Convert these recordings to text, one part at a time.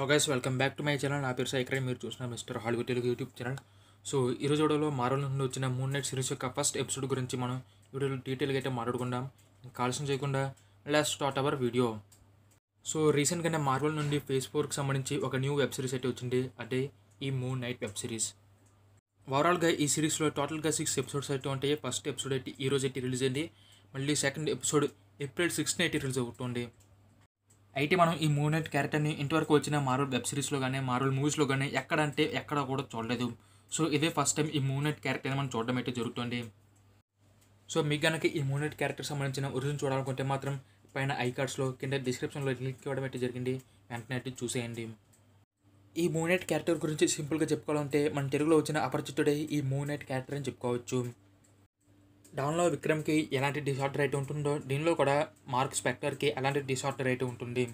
so guys welcome back to my channel నా పేరు సైక్రై మీరు చూసిన mister Hollywood Telugu YouTube channel so ఈ రోజులో మార్వల్ నుండి వచ్చిన మూన్ నైట్ సిరీస్ యొక్క ఫస్ట్ ఎపిసోడ్ గురించి మనం వీడియోలో డీటెయిల్గా అయితే మాట్లాడుకుందాం కాల్సిన చేయకుండా let's start our video so రీసెంట్గానే మార్వల్ నుండి ఫేస్ ఫోర్కి సంబంధించి ఒక న్యూ వెబ్ సిరీస్ అయితే వచ్చింది అదే ఈ మూన్ నైట్ వెబ్ సిరీస్ ఓవరాల్గా ఈ సిరీస్లో టోటల్గా సిక్స్ ఎపిసోడ్స్ అయితే ఉంటాయి ఫస్ట్ ఎపిసోడ్ అయితే ఈ రోజు అయితే రిలీజ్ అయింది మళ్ళీ సెకండ్ ఎపిసోడ్ ఏప్రిల్ సిక్స్త్ అయితే రిలీజ్ అవుతుంది అయితే మనం ఈ నైట్ క్యారెక్టర్ని ఇంతవరకు వచ్చిన మార్వల్ వెబ్ సిరీస్లో కానీ మార్వల్ మూవీస్లో కానీ ఎక్కడంటే ఎక్కడ కూడా చూడలేదు సో ఇదే ఫస్ట్ టైం ఈ నైట్ క్యారెక్టర్ని మనం చూడడం అయితే జరుగుతుంది సో మీకు కనుక ఈ నైట్ క్యారెక్టర్ సంబంధించిన ఒరిజినల్ చూడాలనుకుంటే మాత్రం పైన ఐ కార్డ్స్లో కింద డిస్క్రిప్షన్లో లింక్ ఇవ్వడం అయితే జరిగింది వెంటనే అయితే చూసేయండి ఈ నైట్ క్యారెక్టర్ గురించి సింపుల్గా చెప్పుకోవాలంటే మన తెలుగులో వచ్చిన అపరిచితుడే ఈ నైట్ క్యారెక్టర్ అని చెప్పుకోవచ్చు డౌన్లో విక్రమ్కి ఎలాంటి డిసార్డర్ అయితే ఉంటుందో దీనిలో కూడా మార్క్ స్పెక్టర్కి ఎలాంటి డిసార్డర్ అయితే ఉంటుంది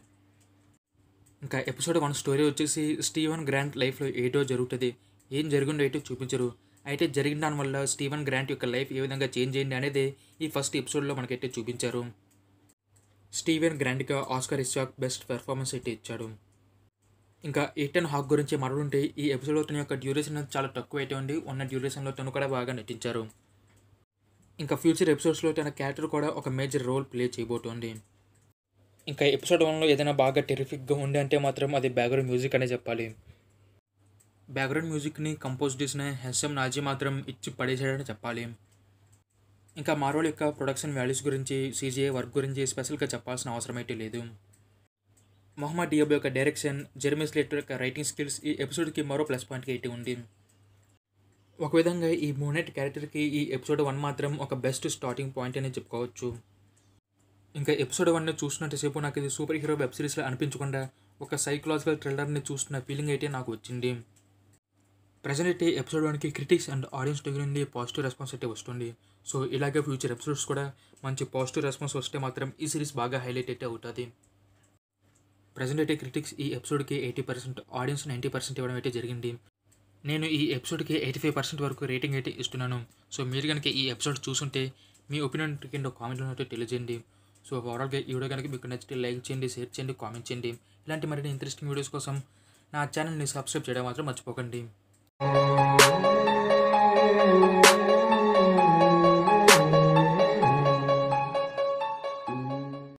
ఇంకా ఎపిసోడ్ వన్ స్టోరీ వచ్చేసి స్టీవెన్ గ్రాంట్ లైఫ్లో ఏటో జరుగుతుంది ఏం జరిగిందో అయితే చూపించరు అయితే జరిగిన దానివల్ల స్టీవెన్ గ్రాంట్ యొక్క లైఫ్ ఏ విధంగా చేంజ్ అయింది అనేది ఈ ఫస్ట్ ఎపిసోడ్లో మనకైతే చూపించారు స్టీవెన్ గ్రాంట్గా ఆస్కర్ ఇస్సాక్ బెస్ట్ పెర్ఫార్మెన్స్ అయితే ఇచ్చాడు ఇంకా ఎయిటన్ హాక్ గురించి మాట్లాడుంటే ఈ ఎపిసోడ్లో తన యొక్క డ్యూరేషన్ చాలా తక్కువ అయితే ఉంది ఉన్న డ్యూరేషన్లో తను కూడా బాగా నటించారు ఇంకా ఫ్యూచర్ ఎపిసోడ్స్లో తన క్యారెక్టర్ కూడా ఒక మేజర్ రోల్ ప్లే చేయబోతోంది ఇంకా ఎపిసోడ్ వన్లో ఏదైనా బాగా టెరిఫిక్గా ఉండే అంటే మాత్రం అది బ్యాక్గ్రౌండ్ మ్యూజిక్ అనే చెప్పాలి బ్యాక్గ్రౌండ్ మ్యూజిక్ని కంపోజ్ చేసిన హెస్ఎం నాజీ మాత్రం ఇచ్చి పడేసాడని చెప్పాలి ఇంకా మార్వల్ యొక్క ప్రొడక్షన్ వాల్యూస్ గురించి సీజీఏ వర్క్ గురించి స్పెషల్గా చెప్పాల్సిన అవసరమైతే లేదు మొహమ్మద్ డియోబ్ యొక్క డైరెక్షన్ జెర్మిస్ లెటర్ యొక్క రైటింగ్ స్కిల్స్ ఈ ఎపిసోడ్కి మరో ప్లస్ పాయింట్కి అయితే ఉంది ఒక విధంగా ఈ మూనెట్ క్యారెక్టర్కి ఈ ఎపిసోడ్ వన్ మాత్రం ఒక బెస్ట్ స్టార్టింగ్ పాయింట్ అని చెప్పుకోవచ్చు ఇంకా ఎపిసోడ్ వన్ చూసినంతసేపు నాకు ఇది సూపర్ హీరో వెబ్ సిరీస్లో అనిపించకుండా ఒక సైకలాజికల్ థ్రిల్లర్ని చూస్తున్న ఫీలింగ్ అయితే నాకు వచ్చింది ప్రజెంట్ అయితే ఎపిసోడ్ వన్కి క్రిటిక్స్ అండ్ ఆడియన్స్ దగ్గర నుండి పాజిటివ్ రెస్పాన్స్ అయితే వస్తుంది సో ఇలాగే ఫ్యూచర్ ఎపిసోడ్స్ కూడా మంచి పాజిటివ్ రెస్పాన్స్ వస్తే మాత్రం ఈ సిరీస్ బాగా హైలైట్ అయితే అవుతుంది ప్రజెంట్ అయితే క్రిటిక్స్ ఈ ఎపిసోడ్కి eighty percent audience ninety percent ఇవ్వడం అయితే జరిగింది నేను ఈ ఎపిసోడ్కి ఎయిటీ ఫైవ్ పర్సెంట్ వరకు రేటింగ్ అయితే ఇస్తున్నాను సో మీరు కనుక ఈ ఎపిసోడ్ చూసుంటే మీ ఒపీనియన్ కింద కామెంట్లో అయితే తెలియజేయండి సో ఓవరాల్గా ఈ వీడియో కనుక మీకు నచ్చితే లైక్ చేయండి షేర్ చేయండి కామెంట్ చేయండి ఇలాంటి మరిన్ని ఇంట్రెస్టింగ్ వీడియోస్ కోసం నా ఛానల్ని సబ్స్క్రైబ్ చేయడం మాత్రం మర్చిపోకండి